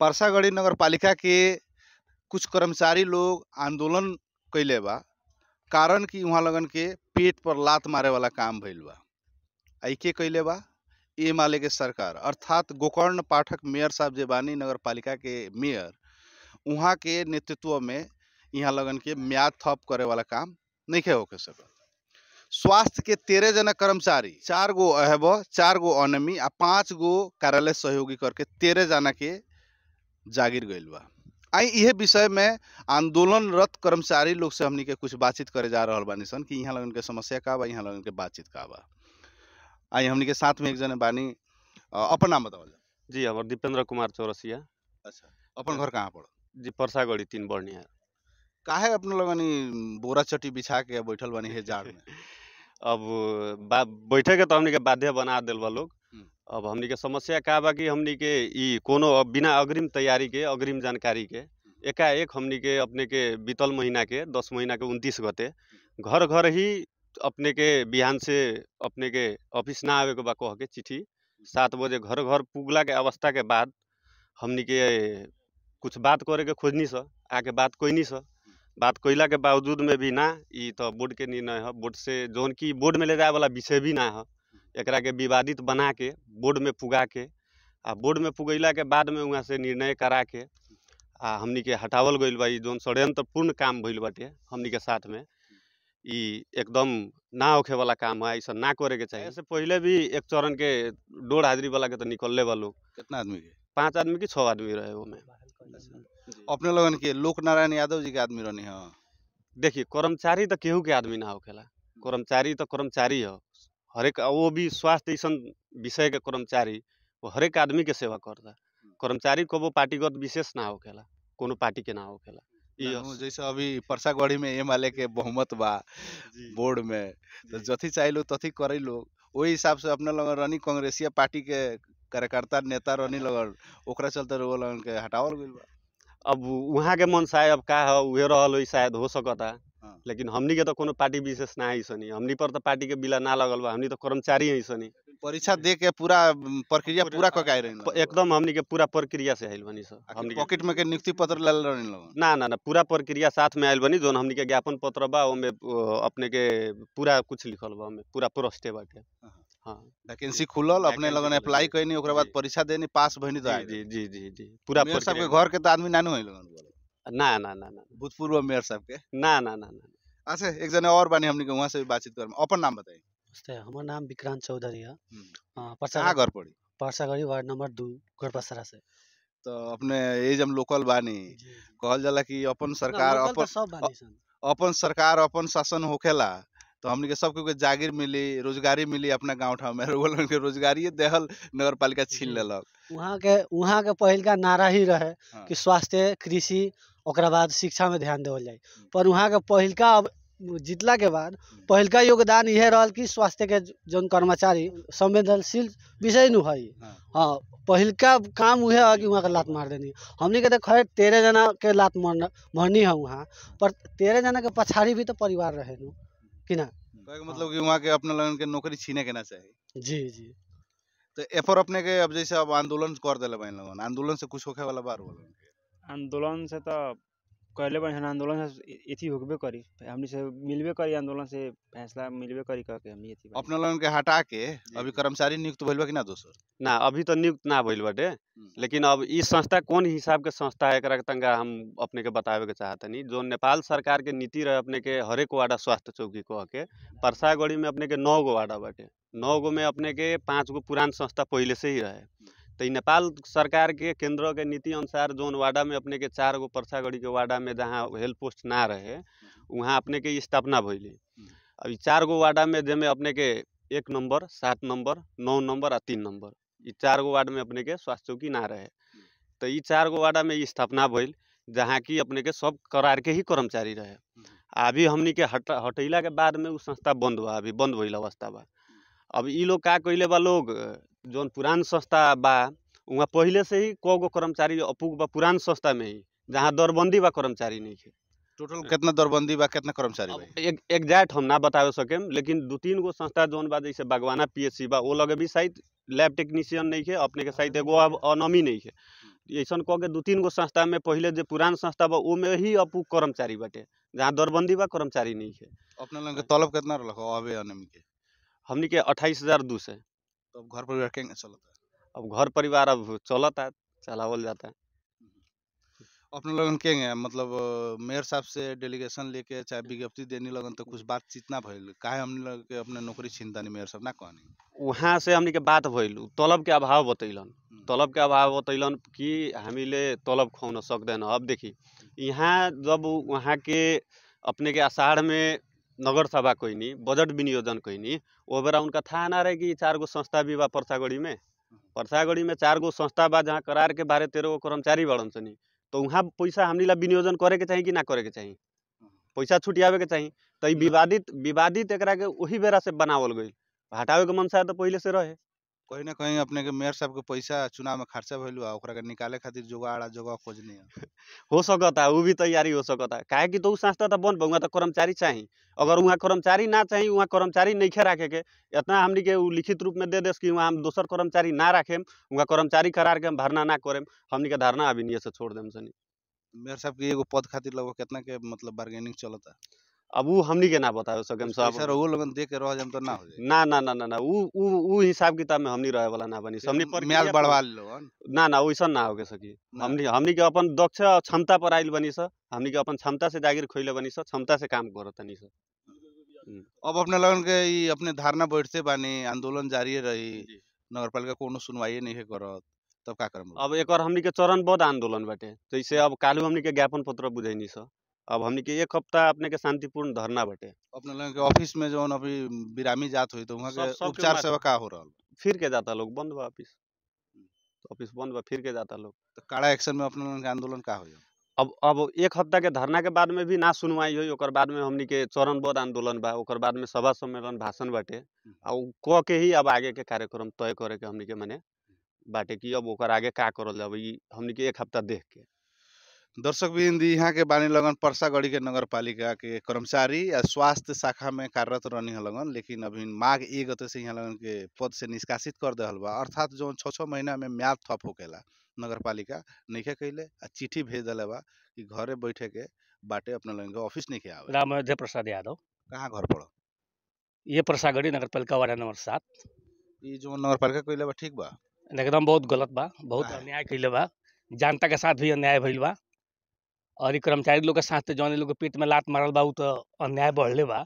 परसागढ़ी नगर पालिका के कुछ कर्मचारी लोग आंदोलन कैले बा कारण कि वहाँ लगन के पेट पर लात मारे वाला काम भैल बा ऐके कैले बा ए माले के सरकार अर्थात गोकर्ण पाठक मेयर साहब जे बानी नगर पालिका के मेयर वहाँ के नेतृत्व में यहाँ लगन के म्याद थप करे वाला काम नहीं है होके सकल स्वास्थ्य के तेरह जना कर्मचारी चार गो अहब चार गो अनमी आ पाँच गो कार्यालय सहयोगी करके तेरह जना के जागिर गई बा आई इे विषय में आंदोलनरत कर्मचारी लोग से हमनी के कुछ बातचीत करे जा रहा बानी सन कि यहाँ लगन के समस्या का बा यहाँ लगन के बातचीत का बा आई हमनी के साथ में एक जने बानी अपन नाम बतावल जी हमार दीपेंद्र कुमार चौरसिया अच्छा अपन घर कहाँ पड़ जी परसागढ़ी तीन बर्निया काहे अपने लगन बोरा चट्टी बिछा के बैठल बानी है जाड़ में अब बैठे के तो हमने के बाध्य बना दिल बा लोग अब हमने के समस्या का बा कि हमने के ई कोनो बिना अग्रिम तैयारी के अग्रिम जानकारी के हम्म। एकाएक हमने के अपने के बीतल महीना के दस महीना के उनतीस गते हम्म। घर घर ही अपने के बिहान से अपने के ऑफिस ना आवे के बा कह के चिट्ठी हम्म। सात बजे घर घर पुगला के अवस्था के बाद हमने के कुछ बात करे के खोजनी सा आके बात कोई सा बात कैला के बावजूद में भी ना ये तो बोर्ड के निर्णय है बोर्ड से जौन की बोर्ड में ले जाए वाला विषय भी ना है एकरा के विवादित बना के बोर्ड में पुगा के आ बोर्ड में पुगैला के बाद में वहाँ से निर्णय करा के आ हमनी के हटावल गई बा जौन षड्यंत्रपूर्ण काम भैल बाटे हमनी के साथ में एकदम ना होखे वाला काम है ऐसा ना करे के चाहिए ऐसे पहले भी एक चरण के डोर हाजरी वाला के तो निकलने वाला लोग कितना आदमी के पाँच आदमी की छः आदमी रहे वो में अच्छा। अपने लोगन के लोक नारायण यादव जी के आदमी रहनी हाँ देखिए कर्मचारी तो केहू के आदमी ना होखेला हम्म। कर्मचारी तो कर्मचारी हो हरेक वो भी स्वास्थ्य ऐसा विषय के कर्मचारी वो हरेक आदमी के सेवा करता कर्मचारी कबो पार्टीगत विशेष ना होखेला कोनो पार्टी के ना होखेला जैसे अभी परसागढ़ी में एमआलए के बहुमत बा बोर्ड में तो जथी लोग तथी करे लोग वही हिसाब से अपने लगन रनी कांग्रेसिया पार्टी के कार्यकर्ता नेता रनी लगन ओकरा चलते वो लगन के हटावल गई बा अब वहाँ के मनसाय अब का है उहे रहल शायद हो सकता लेकिन हमने के तो कोनो पार्टी विशेष ना है सनी हमने पर तो पार्टी के बिला ना लगल बा हमने तो कर्मचारी है सनी परीक्षा दे के पूरा प्रक्रिया पूरा क के रहे एकदम हमने के पूरा प्रक्रिया से आइल बनी सर हमने पॉकेट में के नियुक्ति पत्र ले रहनी लोग ना ना ना पूरा प्रक्रिया साथ में आइल बनी जोन हमने के ज्ञापन पत्र बा ओमे अपने के पूरा कुछ लिखल बा ओमे पूरा प्रोस्टे बाटे हां वैकेंसी खुलल अपने लगन अप्लाई कइनी ओकरा बाद परीक्षा देनी पास भइनी तो जी जी जी जी पूरा सबके घर के तो आदमी नानू है लोगन ना ना ना ना भूतपूर्व मेयर साहब के ना ना ना ना अच्छा एकजना और बने हमने वहाँ से बातचीत कर अपन नाम बताइए नमस्ते हमार नाम विक्रांत चौधरी है परसा घर पड़ी परसागढ़ी वार्ड नंबर दो गढ़पसरा से तो अपने ये जब लोकल बानी कहल जाला कि अपन सरकार अपन तो अपन सरकार अपन शासन होखेला तो हमने के सब के जागीर मिली रोजगारी मिली अपना गांव ठाम में लोगन के रोजगारी देहल नगर पालिका छीन लेलक वहाँ के वहाँ के पहल का नारा ही रहे हाँ। कि स्वास्थ्य कृषि और बाद शिक्षा में ध्यान देवल जाए पर वहाँ के पहल का अब जीतला के बाद हम्म। पहलका योगदान यह रहा कि स्वास्थ्य के जौन कर्मचारी संवेदनशील विषय न है हाँ, हाँ पहलका काम वह है कि वहाँ के लात मार देनी हमने के खैर तेरह जना के लात मर मरनी है वहाँ पर तेरह जना के पछाड़ी भी तो परिवार रहे कि ना तो मतलब कि वहाँ के अपने लगन के नौकरी छीने के ना चाहिए जी जी तो एपर अपने के अब जैसे अब आंदोलन कर दिले बहन लगन आंदोलन से कुछ होखे वाला बार बोलो आंदोलन से तो कैले बानी आंदोलन से होबे करी हमनी से मिलबे करी आंदोलन से फैसला मिलबे करी कह हमनी अपना लोगन के हटा के अभी कर्मचारी नियुक्त भइल कि ना दोसर ना अभी तो नियुक्त ना भइल बाटे लेकिन अब इस संस्था कौन हिसाब के संस्था है एकरा तंगा हम अपने के बतावे के नहीं जो नेपाल सरकार के नीति रहे अपने के हरेक वार्ड स्वास्थ्य चौकी कह के परसागढ़ी में अपने के नौ गो वार्ड बाटे नौ गो में अपने के पाँच गो पुरान संस्था पहले से ही रहे तो नेपाल सरकार के केंद्र के नीति अनुसार जोन वाडा में अपने के चार गो परसागढ़ी के वाडा में जहाँ हेल्प पोस्ट ना रहे हम्म। वहाँ अपने के स्थापना भैली हम्म। अब चार गो वाडा में जैमें अपने के एक नंबर सात नंबर नौ नंबर आ तीन नंबर ये चार गो वार्ड में अपने के स्वास्थ्य चौकी ना रहे हम्म। तो ये चार गो वार्डा में स्थापना भैल जहाँ की अपने के सब करार के ही कर्मचारी रहे अभी हमनी के हट हटैला के बाद में उ संस्था बंद हुआ अभी बंद भैल अवस्था बा अब इ लोग का कैले बा लोग जौन पुरान संस्था बा वहाँ पहले से ही कौ गो कर्मचारी अपुग बा पुरान संस्था में ही जहाँ दरबंदी बा कर्मचारी नहीं है टोटल कितना दरबंदी बा कितना कर्मचारी एग्जैक्ट हम ना बता सकेम लेकिन दो तीन गो संस्था जौन बा जैसे बागवाना पीएससी बा वो लगे भी शायद लैब टेक्नीशियन नहीं है अपने के शायद एगो अब अनमी नहीं है ऐसा कह के दो तीन गो संस्था में पहले जो पुरान संस्था बा में ही अब कर्मचारी बटे जहाँ दरबंदी बा कर्मचारी नहीं है अपने लोग तलब कितना रखो अबे अनमी के हमने अट्ठाईस हज़ार दो सौ तो अब घर परिवार कैसे चलता है अब घर परिवार अब चलता है चलावल जाता है अपने लगन के मतलब मेयर साहब से डेलीगेशन लेके चाहे विज्ञप्ति देने लगन तो कुछ बातचीत ना भइल काहे हमने लग के अपने नौकरी छीनतानी मेयर साहब ना कहनी वहाँ से हमने के बात भइल तलब के अभाव बतैलन तलब के अभाव बतैलन कि हामीले तलब खुआउन सक्दैन अब देखी यहाँ जब वहाँ के अपने के आषाढ़ में नगर सभा कोई बजट विनियोजन कोई वो बेरा उनका था ना रहे कि चार गो संस्था भी बा परसागढ़ी में परसागढ़ी में चार गो संस्था बा जहाँ करार के बारह तेरह गो कर्मचारी बड़न सनी तो वहाँ पैसा हमने विनियोजन करे के चाहिए कि ना करे के चाहिए पैसा छुटियावे के चाहिए तो विवादित विवादित एक वही बेरा से बनावल गई हटावे के मनसा तो पहले से रहे कहीं ना कहीं अपने के मेयर साहब के पैसा चुनाव में खर्चा भइलु आ ओकरा के निकाले खातिर जोगाड़ा जगह खोजने हो सकता है वो भी तैयारी हो सकता काहे कि तो संस्था तो बन पाऊंगा तो कर्मचारी चाहिए अगर वहाँ कर्मचारी ना चाहिए वहाँ कर्मचारी नहीं खे रखे के इतना हमने के लिखित रूप में दे देस कि वहाँ हम दोसर कर्मचारी ना रखेम वहाँ कर्मचारी करार के हम भरना ना करेम हमने के धरना अभी नहीं से छोड़ देम सनी मेयर साहब के एगो पद खातिर लगभग कितना के मतलब बार्गेनिंग चलता अब वो हमनी के ना बताए सकम साहब रह जम तो ना हो ना ना ना ना ऊ हिसाब किताब में हमनी रहे वाला ना बनी हमनी पर म्याज बढ़वा लो ना ना वैसन ना हो के सकी हमनी हमनी के अपन दक्ष क्षमता पर आइल बनी सर हमनी के अपन क्षमता से जागीर खोइले बनी सर क्षमता से काम करत तनी सर हम्म। अब अपने लोगन के अपने धारणा बैठ बानी आंदोलन जारी रही नगरपालिका कोनो सुनवाई नहीं करत तब का करम अब एक हमनी के चरणबद्ध आंदोलन बाटे जैसे अब कालू हमनी के ज्ञापन पत्र बुझैनी सर अब हमने के एक हफ्ता अपने के शांतिपूर्ण धरना बटे अपने लोगों के ऑफिस में जो अभी बिरामी जात हुई तो वहाँ के उपचार सेवा का हो रहा फिर के जाता लोग बंद हुआ ऑफिस तो ऑफिस बंद बा फिर के जाता लोग तो कड़ा एक्शन में अपने लोगों के आंदोलन का हो अब अब एक हफ्ता के धरना के बाद में भी ना सुनवाई हुई और बाद में हमने के चरणबद्ध आंदोलन बा और बाद में सभा सम्मेलन भाषण बटे और कह के ही अब आगे के कार्यक्रम तय करे के हमने के मैंने बाटे कि अब आगे का करल जाए हमने के एक हफ्ता देख के दर्शक बिंदी यहाँ के बानी लगन परसागढ़ी के नगर पालिका के कर्मचारी या स्वास्थ्य शाखा में कार्यरत रहनी लगन लेकिन अभी माघ एक गते से यहाँ लगन के पद से निष्कासित कर दल बा अर्थात जो छः छः महीना में म्याद थप होकेला नगर पालिका नहीं कैले आ चिट्ठी भेज दल बा कि घरे बैठे के बाटे अपना लगन के ऑफिस नहीं आवे रामध्य प्रसाद यादव कहाँ घर पड़ो ये परसागढ़ी नगर पालिका वार्ड नंबर सात ये जो नगर पालिका कैले बा ठीक बा एकदम बहुत गलत बा बहुत अन्याय कैले बा जनता के साथ भी अन्याय भैल बा और ये कर्मचारी लोग के साथ जौन लोग पेट में लात मारल बा तो अन्याय बढ़ले बा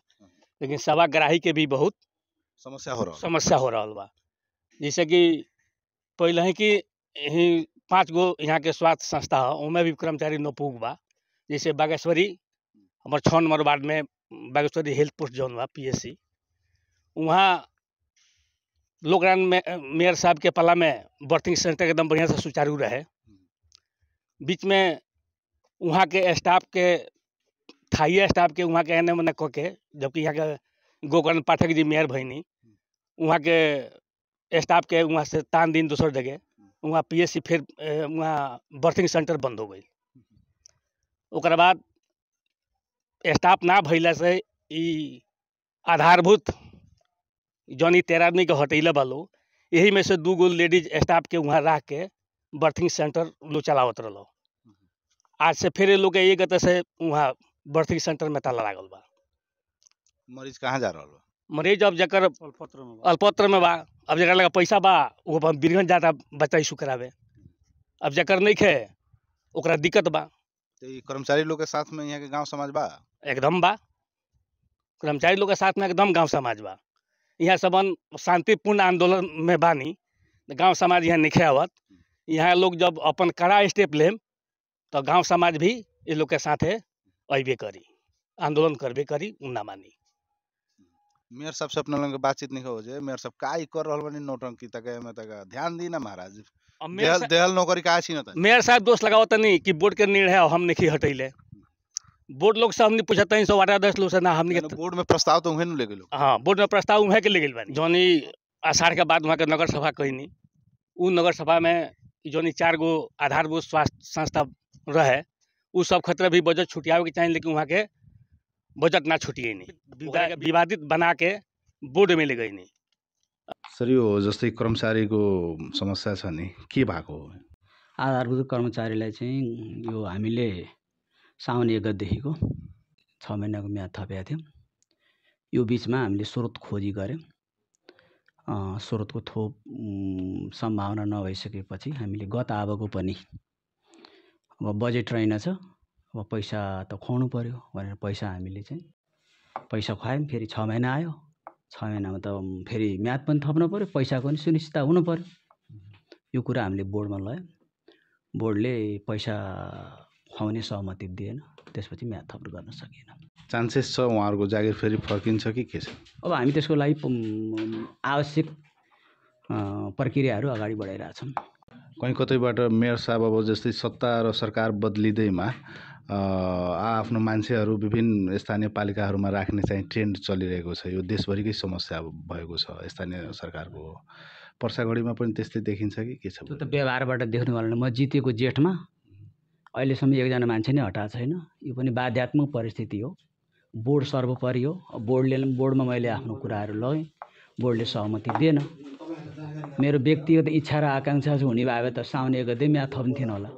लेकिन सवा ग्राही के भी बहुत समस्या हो रहा समस्या हो रहा बा जैसे कि पहले ही कि पाँच गो यहाँ के स्वास्थ्य संस्था है उनमें भी कर्मचारी नोपूक बा जैसे बागेश्वरी हमारे छः नंबर वार्ड में बागेश्वरी हेल्थ पोस्ट जौन बा पी एस सी वहाँ लोकरान में मेयर साहब के पला में बर्थिंग सेंटर एकदम बढ़िया से सुचारू रहे बीच में वहाँ के स्टाफ के थाई स्टाफ के वहाँ के एन एम को के जबकि यहाँ के गोकर्ण पाठक जी मेयर भैनी वहाँ के स्टाफ के वहाँ से तान दिन दूसर जगह वहाँ पीएससी फिर वहाँ बर्थिंग सेंटर बंद हो गई ओकर बाद स्टाफ ना भैल से आधारभूत जौन तेरह आदमी के हटैले बलो यही में से दू गो लेडीज स्टाफ के वहाँ रह के बर्थिंग सेंटर लो चलावत रहो आज से फिर लोग एक गत से वहाँ बर्थिंग सेंटर में ताला लागल बा मरीज कहाँ जा रहा बा मरीज अब जकर अल्पत्र में में बा अब जकर लगा पैसा बा वो बीरगंज जाता बच्चा इशू करावे अब जकर नहीं खे ओकरा दिक्कत बा तो कर्मचारी लोग के साथ में यहाँ के गाँव समाज बा एकदम बा कर्मचारी लोग के साथ में एकदम गाँव समाज बा यहाँ सबन शांतिपूर्ण आंदोलन में बानी गाँव समाज यहाँ निखे आवत यहाँ लोग जब अपन कड़ा स्टेप लेम तो गांव समाज भी ये लोग के साथ है अबे करी आंदोलन करबे करी ना मानी मेयर सब से अपना लोग बातचीत नहीं हो जाए मेयर सब का ही कर रहा बनी नोटंकी तक में तक ध्यान दी ना महाराज देहल देहल नौकरी का छी ना मेयर साहब दोष लगाओ तो नहीं कि बोर्ड के निर्णय है हम नहीं हटैले बोर्ड लोग से हमने पूछा तीन सौ वाटा दस लोग से ना हमने बोर्ड में प्रस्ताव तो उन्हें ले गए हाँ बोर्ड में प्रस्ताव उन्हें के ले गए बानी जौनी आषाढ़ के बाद वहाँ के नगर सभा कही नहीं उन नगर सभा में जौनी चार गो आधारभूत स्वास्थ्य संस्था रहे उ सब खतरा भी बजट के चाही लेकिन के बजट ना छुटिए नि विवादित बना के में ले नहीं सर यो जस्तै कर्मचारीको समस्या छ नि के भएको हो आधारभूत कर्मचारीलाई चाहिँ यो हामीले साउन एक गतदेखिको छ महिनाको म्याद थपेका थियौँ यो बिचमा हामीले स्रोत खोजी गऱ्यौँ स्रोतको थोप सम्भावना नभइसकेपछि हामीले गत आवको पनि अब बजेट रहेनछ अब पैसा त खुवाउनु पऱ्यो भनेर पैसा हामीले चाहिँ पैसा खुवायौँ फेरि छ महिना आयो छ महिनामा त फेरि म्याथ पनि थप्नु पऱ्यो पैसाको पनि सुनिश्चित हुनु पऱ्यो यो कुरा हामीले बोर्डमा लयौँ बोर्डले पैसा खुवाउने सहमति दिएन त्यसपछि म्याथ थप्नु गर्न सकिएन चान्सेस छ उहाँहरूको जागिर फेरि फर्किन्छ कि के छ अब हामी त्यसको लागि आवश्यक प्रक्रियाहरू अगाडि बढाइरहेछौँ कहीँ कतैबाट मेयर साहब अब जस्तै सत्ता र सरकार आ आफ्नो मान्छेहरू विभिन्न स्थानीय पालिकाहरूमा राख्ने चाहिँ ट्रेन्ड चलिरहेको छ यो देशभरिकै समस्या भएको छ स्थानीय सरकारको पर्सागढीमा पनि त्यस्तै देखिन्छ कि के छ त्यो त व्यवहारबाट देख्नु भएन म जितेको जेठमा अहिलेसम्म एकजना मान्छे नै हटाएको छैन यो पनि बाध्यात्मक परिस्थिति हो बोर्ड सर्वोपरि हो बोर्डले बोर्डमा मैले आफ्नो कुराहरू लगेँ बोर्डले सहमति दिएन मेरो व्यक्तिगत इच्छा र आकाङ्क्षा हुने भए त साउने एक गते पनि थिएन होला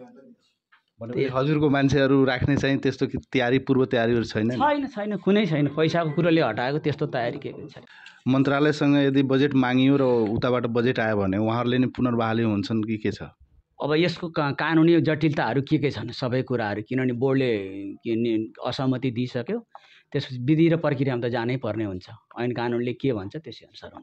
हजुरको मान्छेहरू राख्ने चाहिँ त्यस्तो तयारी पूर्व तयारीहरू छैन छैन छैन कुनै छैन पैसाको कुरोले हटाएको त्यस्तो तयारी के पनि छैन मन्त्रालयसँग यदि बजेट मागियो र उताबाट बजेट आयो भने उहाँहरूले नै पुनर्बहाली हुन्छन् कि के छ अब यसको का कानुनी जटिलताहरू के के छन् सबै कुराहरू किनभने बोर्डले असहमति दिइसक्यो त्यसपछि विधि र प्रक्रियामा त जानै पर्ने हुन्छ ऐन कानुनले के भन्छ त्यसै अनुसार हुन्छ